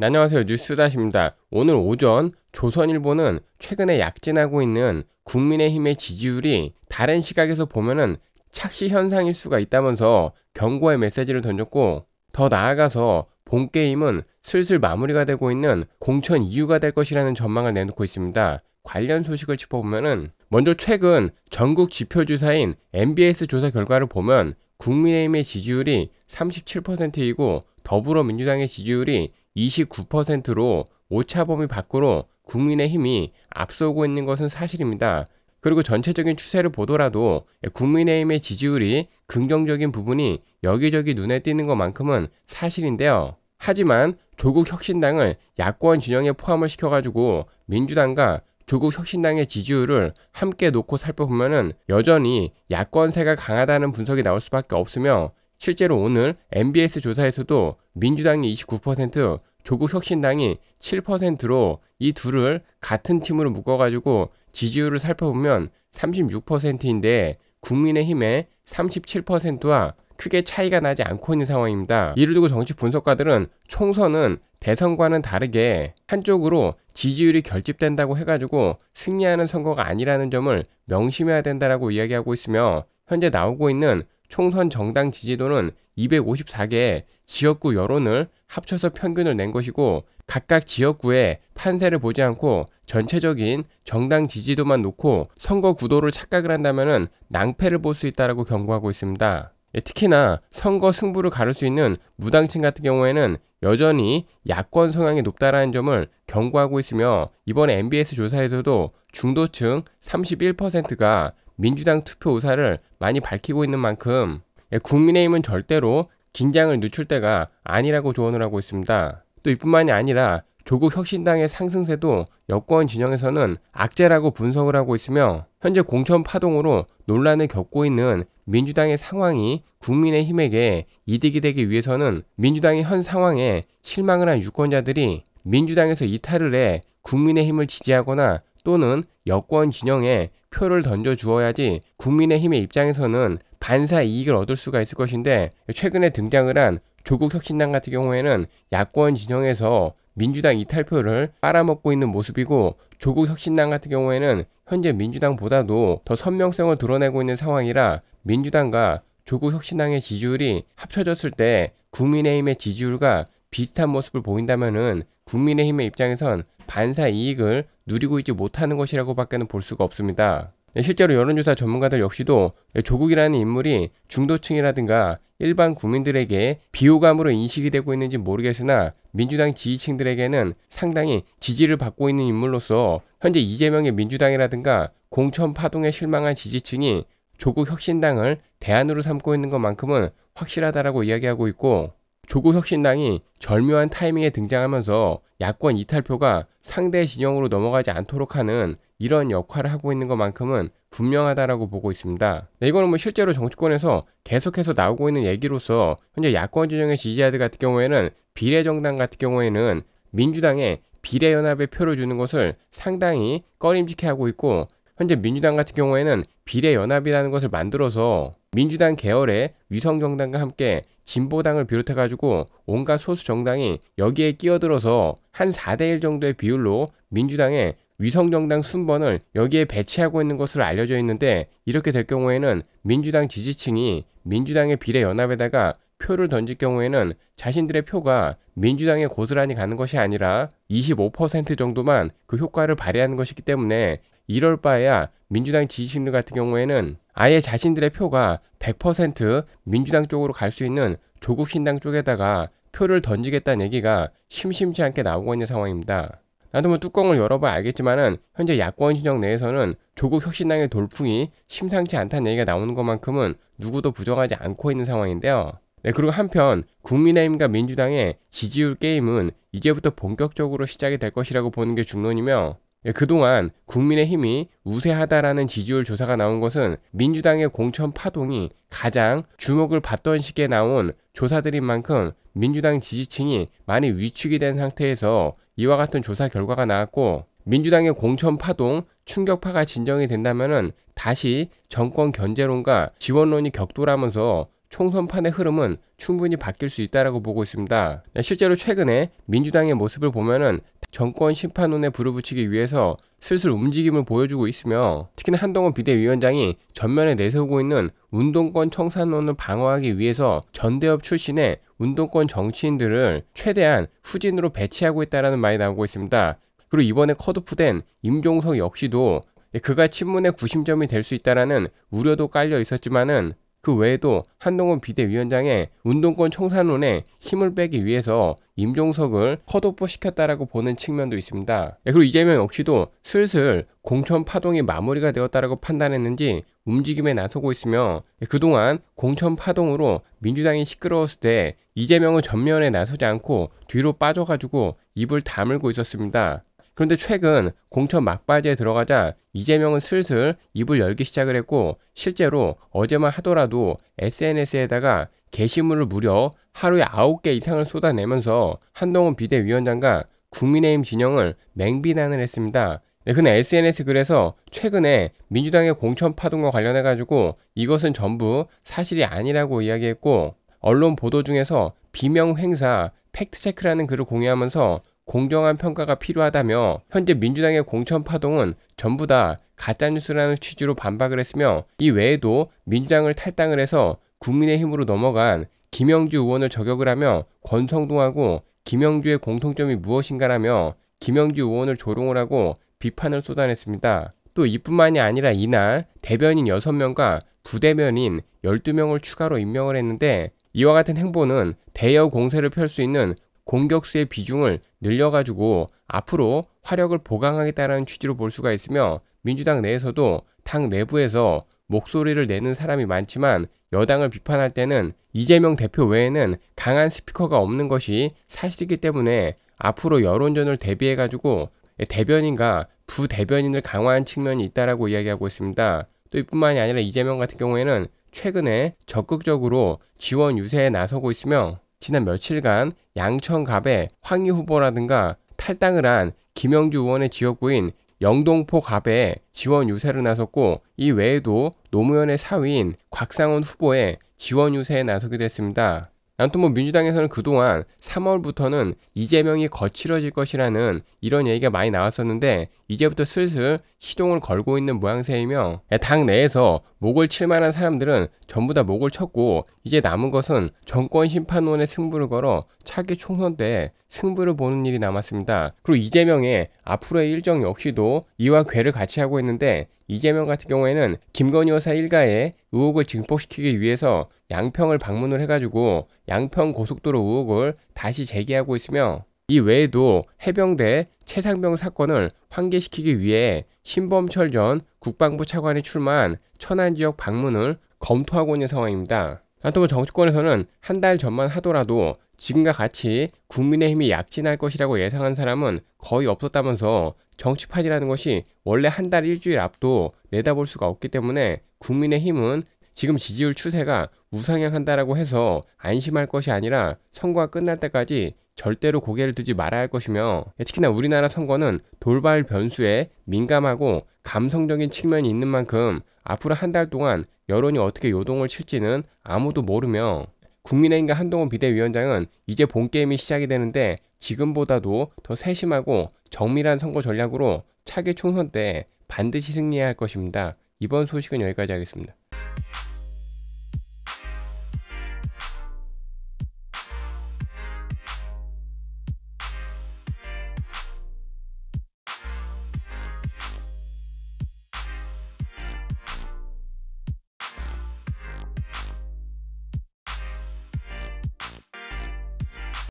네, 안녕하세요. 뉴스다십니다. 오늘 오전 조선일보는 최근에 약진하고 있는 국민의힘의 지지율이 다른 시각에서 보면은 착시 현상일 수가 있다면서 경고의 메시지를 던졌고 더 나아가서 본 게임은 슬슬 마무리가 되고 있는 공천 이유가 될 것이라는 전망을 내놓고 있습니다. 관련 소식을 짚어보면은 먼저 최근 전국 지표주사인 MBS 조사 결과를 보면 국민의힘의 지지율이 37%이고 더불어민주당의 지지율이 29%로 오차범위 밖으로 국민의힘이 앞서고 있는 것은 사실입니다. 그리고 전체적인 추세를 보더라도 국민의힘의 지지율이 긍정적인 부분이 여기저기 눈에 띄는 것만큼은 사실인데요. 하지만 조국 혁신당을 야권 진영에 포함을 시켜가지고 민주당과 조국 혁신당의 지지율을 함께 놓고 살펴보면 여전히 야권세가 강하다는 분석이 나올 수밖에 없으며 실제로 오늘 MBS 조사에서도 민주당이 29%, 조국 혁신당이 7%로 이 둘을 같은 팀으로 묶어가지고 지지율을 살펴보면 36%인데 국민의힘의 37%와 크게 차이가 나지 않고 있는 상황입니다. 이를 두고 정치 분석가들은 총선은 대선과는 다르게 한쪽으로 지지율이 결집된다고 해가지고 승리하는 선거가 아니라는 점을 명심해야 된다라고 이야기하고 있으며 현재 나오고 있는 총선 정당 지지도는 254개의 지역구 여론을 합쳐서 평균을 낸 것이고 각각 지역구에 판세를 보지 않고 전체적인 정당 지지도만 놓고 선거 구도를 착각을 한다면 낭패를 볼 수 있다라고 경고하고 있습니다. 예, 특히나 선거 승부를 가를 수 있는 무당층 같은 경우에는 여전히 야권 성향이 높다라는 점을 경고하고 있으며 이번 MBS 조사에서도 중도층 31%가 민주당 투표 의사를 많이 밝히고 있는 만큼 예, 국민의힘은 절대로 긴장을 늦출 때가 아니라고 조언을 하고 있습니다. 또 이뿐만이 아니라 조국 혁신당의 상승세도 여권 진영에서는 악재라고 분석을 하고 있으며 현재 공천 파동으로 논란을 겪고 있는 민주당의 상황이 국민의힘에게 이득이 되기 위해서는 민주당의 현 상황에 실망을 한 유권자들이 민주당에서 이탈을 해 국민의힘을 지지하거나 또는 여권 진영에 표를 던져 주어야지 국민의힘의 입장에서는 반사 이익을 얻을 수가 있을 것인데 최근에 등장을 한 조국 혁신당 같은 경우에는 야권 진영에서 민주당 이탈표를 빨아먹고 있는 모습이고 조국 혁신당 같은 경우에는 현재 민주당보다도 더 선명성을 드러내고 있는 상황이라 민주당과 조국 혁신당의 지지율이 합쳐졌을 때 국민의힘의 지지율과 비슷한 모습을 보인다면 국민의힘의 입장에선 반사 이익을 누리고 있지 못하는 것이라고 밖에는 볼 수가 없습니다. 네, 실제로 여론조사 전문가들 역시도 네, 조국이라는 인물이 중도층이라든가 일반 국민들에게 비호감으로 인식이 되고 있는지 모르겠으나 민주당 지지층들에게는 상당히 지지를 받고 있는 인물로서 현재 이재명의 민주당이라든가 공천 파동에 실망한 지지층이 조국 혁신당을 대안으로 삼고 있는 것만큼은 확실하다라고 이야기하고 있고 조국혁신당이 절묘한 타이밍에 등장하면서 야권 이탈표가 상대 진영으로 넘어가지 않도록 하는 이런 역할을 하고 있는 것만큼은 분명하다라고 보고 있습니다. 네, 이거는 뭐 실제로 정치권에서 계속해서 나오고 있는 얘기로서 현재 야권 진영의 지지자들 같은 경우에는 비례정당 같은 경우에는 민주당에 비례연합의 표를 주는 것을 상당히 꺼림직해 하고 있고 현재 민주당 같은 경우에는 비례연합이라는 것을 만들어서 민주당 계열의 위성 정당과 함께 진보당을 비롯해 가지고 온갖 소수 정당이 여기에 끼어들어서 한 4대 1 정도의 비율로 민주당의 위성 정당 순번을 여기에 배치하고 있는 것으로 알려져 있는데 이렇게 될 경우에는 민주당 지지층이 민주당의 비례 연합에다가 표를 던질 경우에는 자신들의 표가 민주당에 고스란히 가는 것이 아니라 25% 정도만 그 효과를 발휘하는 것이기 때문에 이럴 바에야 민주당 지지층 같은 경우에는 아예 자신들의 표가 100% 민주당 쪽으로 갈 수 있는 조국 신당 쪽에다가 표를 던지겠다는 얘기가 심심치 않게 나오고 있는 상황입니다. 나도 뭐 뚜껑을 열어봐야 알겠지만은 현재 야권 진영 내에서는 조국 혁신당의 돌풍이 심상치 않다는 얘기가 나오는 것만큼은 누구도 부정하지 않고 있는 상황인데요. 네, 그리고 한편 국민의힘과 민주당의 지지율 게임은 이제부터 본격적으로 시작이 될 것이라고 보는 게 중론이며 예, 그동안 국민의힘이 우세하다라는 지지율 조사가 나온 것은 민주당의 공천 파동이 가장 주목을 받던 시기에 나온 조사들인 만큼 민주당 지지층이 많이 위축이 된 상태에서 이와 같은 조사 결과가 나왔고 민주당의 공천 파동, 충격파가 진정이 된다면 다시 정권 견제론과 지원론이 격돌하면서 총선판의 흐름은 충분히 바뀔 수있다고 보고 있습니다. 네, 실제로 최근에 민주당의 모습을 보면은 정권 심판론에 불을붙이기 위해서 슬슬 움직임을 보여주고 있으며 특히 한동훈 비대위원장이 전면에 내세우고 있는 운동권 청산론을 방어하기 위해서 전대협 출신의 운동권 정치인들을 최대한 후진으로 배치하고 있다는 말이 나오고 있습니다. 그리고 이번에 컷오프된 임종석 역시도 예, 그가 친문의 구심점이 될 수 있다라는 우려도 깔려 있었지만은 그 외에도 한동훈 비대위원장의 운동권 총산론에 힘을 빼기 위해서 임종석을 컷오프 시켰다라고 보는 측면도 있습니다. 예, 그리고 이재명 역시도 슬슬 공천 파동이 마무리가 되었다라고 판단했는지 움직임에 나서고 있으며 예, 그동안 공천 파동으로 민주당이 시끄러웠을 때 이재명은 전면에 나서지 않고 뒤로 빠져가지고 입을 다물고 있었습니다. 그런데 최근 공천 막바지에 들어가자 이재명은 슬슬 입을 열기 시작을 했고 실제로 어제만 하더라도 SNS에다가 게시물을 무려 하루에 9개 이상을 쏟아내면서 한동훈 비대위원장과 국민의힘 진영을 맹비난을 했습니다. 네, 근데 SNS 글에서 최근에 민주당의 공천 파동과 관련해 가지고 이것은 전부 사실이 아니라고 이야기했고 언론 보도 중에서 비명 행사 팩트체크라는 글을 공유하면서 공정한 평가가 필요하다며 현재 민주당의 공천 파동은 전부 다 가짜뉴스라는 취지로 반박을 했으며 이 외에도 민주당을 탈당을 해서 국민의힘으로 넘어간 김영주 의원을 저격을 하며 권성동하고 김영주의 공통점이 무엇인가라며 김영주 의원을 조롱을 하고 비판을 쏟아냈습니다. 또 이뿐만이 아니라 이날 대변인 6명과 부대변인 12명을 추가로 임명을 했는데 이와 같은 행보는 대여 공세를 펼 수 있는 공격수의 비중을 늘려가지고 앞으로 화력을 보강하겠다라는 취지로 볼 수가 있으며 민주당 내에서도 당 내부에서 목소리를 내는 사람이 많지만 여당을 비판할 때는 이재명 대표 외에는 강한 스피커가 없는 것이 사실이기 때문에 앞으로 여론전을 대비해 가지고 대변인과 부대변인을 강화한 측면이 있다라고 이야기하고 있습니다. 또 이뿐만이 아니라 이재명 같은 경우에는 최근에 적극적으로 지원 유세에 나서고 있으며 지난 며칠간 양천갑의 황희 후보라든가 탈당을 한 김영주 의원의 지역구인 영동포 갑에 지원 유세를 나섰고 이 외에도 노무현의 사위인 곽상원 후보의 지원 유세에 나서게 됐습니다. 아무튼 뭐 민주당에서는 그동안 3월부터는 이재명이 거칠어질 것이라는 이런 얘기가 많이 나왔었는데 이제부터 슬슬 시동을 걸고 있는 모양새이며 예, 당 내에서 목을 칠 만한 사람들은 전부 다 목을 쳤고 이제 남은 것은 정권 심판론의 승부를 걸어 차기 총선 때 승부를 보는 일이 남았습니다. 그리고 이재명의 앞으로의 일정 역시도 이와 괴를 같이 하고 있는데 이재명 같은 경우에는 김건희 여사 일가의 의혹을 증폭시키기 위해서 양평을 방문을 해가지고 양평 고속도로 의혹을 다시 제기하고 있으며 이 외에도 해병대 최상병 사건을 환기시키기 위해 신범철 전 국방부 차관이 출마한 천안 지역 방문을 검토하고 있는 상황입니다. 한통 정치권에서는 한 달 전만 하더라도 지금과 같이 국민의힘이 약진할 것이라고 예상한 사람은 거의 없었다면서 정치판이라는 것이 원래 한 달 일주일 앞도 내다볼 수가 없기 때문에 국민의힘은 지금 지지율 추세가 우상향한다라고 해서 안심할 것이 아니라 선거가 끝날 때까지 절대로 고개를 들지 말아야 할 것이며 특히나 우리나라 선거는 돌발 변수에 민감하고 감성적인 측면이 있는 만큼 앞으로 한 달 동안 여론이 어떻게 요동을 칠지는 아무도 모르며 국민의힘과 한동훈 비대위원장은 이제 본 게임이 시작이 되는데 지금보다도 더 세심하고 정밀한 선거 전략으로 차기 총선 때 반드시 승리해야 할 것입니다. 이번 소식은 여기까지 하겠습니다.